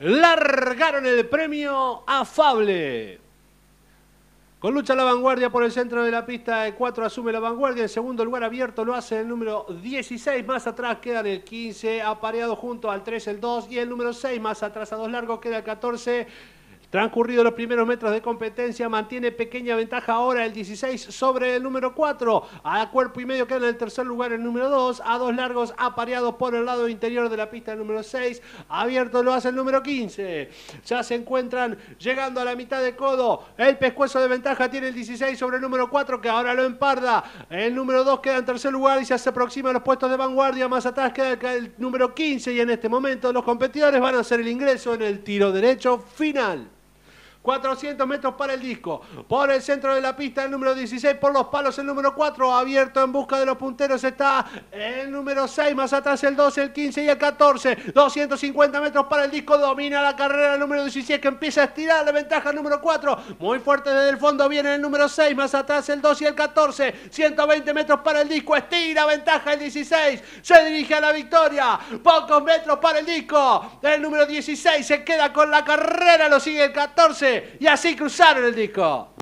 largaron el premio afable. Con lucha la vanguardia por el centro de la pista, el 4 asume la vanguardia, en segundo lugar abierto lo hace el número 16, más atrás queda el 15, apareado junto al 3 el 2 y el número 6, más atrás a dos largos queda el 14. Transcurrido los primeros metros de competencia, mantiene pequeña ventaja ahora el 16 sobre el número 4. A cuerpo y medio queda en el tercer lugar el número 2. A dos largos apareados por el lado interior de la pista el número 6. Abierto lo hace el número 15. Ya se encuentran llegando a la mitad de codo. El pescuezo de ventaja tiene el 16 sobre el número 4 que ahora lo emparda. El número 2 queda en tercer lugar y ya se aproxima a los puestos de vanguardia. Más atrás queda el número 15 y en este momento los competidores van a hacer el ingreso en el tiro derecho final. 400 metros para el disco. Por el centro de la pista, el número 16. Por los palos, el número 4. Abierto en busca de los punteros está el número 6. Más atrás, el 12, el 15 y el 14. 250 metros para el disco. Domina la carrera el número 16 que empieza a estirar la ventaja el número 4. Muy fuerte desde el fondo viene el número 6. Más atrás, el 2 y el 14. 120 metros para el disco. Estira ventaja el 16. Se dirige a la victoria. Pocos metros para el disco. El número 16 se queda con la carrera. Lo sigue el 14 y así cruzaron el disco.